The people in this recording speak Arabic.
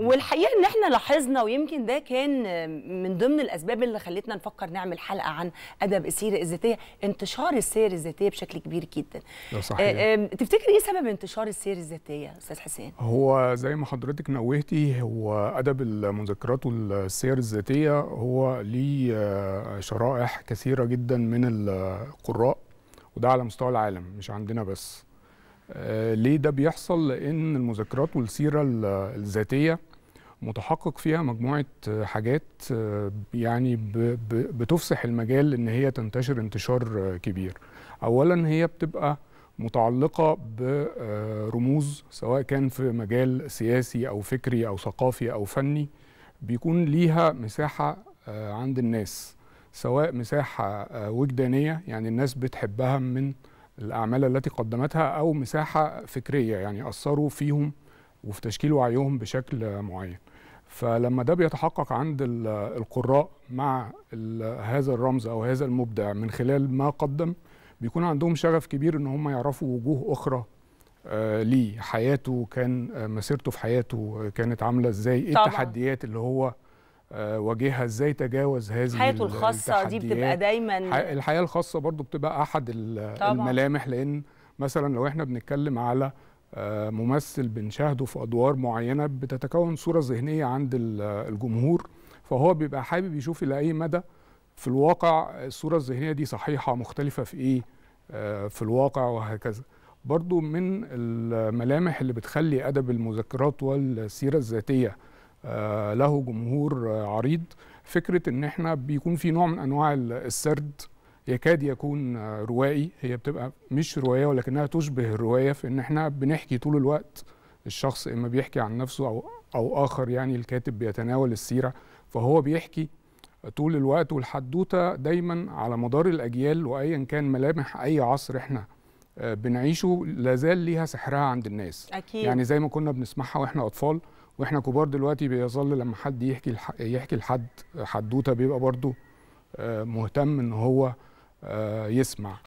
والحقيقه ان احنا لاحظنا ويمكن ده كان من ضمن الاسباب اللي خلتنا نفكر نعمل حلقه عن ادب السيره الذاتيه انتشار السير الذاتيه بشكل كبير جدا صحيح. آه، تفتكر ايه سبب انتشار السير الذاتيه استاذ حسين هو زي ما حضرتك نوهتي هو ادب المذكرات والسير الذاتيه هو ليه آه، شرائح كثيره جدا من القراء وده على مستوى العالم مش عندنا بس آه، ليه ده بيحصل؟ لأن المذكرات والسيرة الذاتية متحقق فيها مجموعة آه، حاجات آه، يعني بتفسح المجال إن هي تنتشر انتشار كبير. أولا هي بتبقى متعلقة برموز سواء كان في مجال سياسي أو فكري أو ثقافي أو فني بيكون ليها مساحة عند الناس سواء مساحة وجدانية يعني الناس بتحبها من الأعمال التي قدمتها أو مساحة فكرية يعني أثروا فيهم وفي تشكيل وعيهم بشكل معين فلما ده بيتحقق عند القراء مع هذا الرمز أو هذا المبدع من خلال ما قدم بيكون عندهم شغف كبير ان هم يعرفوا وجوه اخرى لي آه، ليه حياته كان آه، مسيرته في حياته آه، كانت عامله ازاي ايه التحديات اللي هو آه، واجهها ازاي تجاوز هذه حياته الخاصه دي بتبقى دايما الحياه الخاصه برضو بتبقى احد الملامح لان مثلا لو احنا بنتكلم على آه، ممثل بنشاهده في ادوار معينه بتتكون صوره ذهنيه عند الجمهور فهو بيبقى حابب يشوف الى اي مدى في الواقع الصوره الذهنيه دي صحيحه مختلفه في ايه آه، في الواقع وهكذا برضو من الملامح اللي بتخلي ادب المذكرات والسيره الذاتيه آه، له جمهور آه، عريض فكره ان احنا بيكون في نوع من انواع السرد يكاد يكون آه، روائي هي بتبقى مش روايه ولكنها تشبه الروايه في ان احنا بنحكي طول الوقت الشخص اما بيحكي عن نفسه او او اخر يعني الكاتب بيتناول السيره فهو بيحكي طول الوقت والحدوته دايما على مدار الاجيال وايا كان ملامح اي عصر احنا بنعيشه لازال ليها سحرها عند الناس أكيد. يعني زي ما كنا بنسمعها واحنا اطفال واحنا كبار دلوقتي بيظل لما حد يحكي الح... يحكي لحد حدوته بيبقى برضه آه، مهتم ان هو آه، يسمع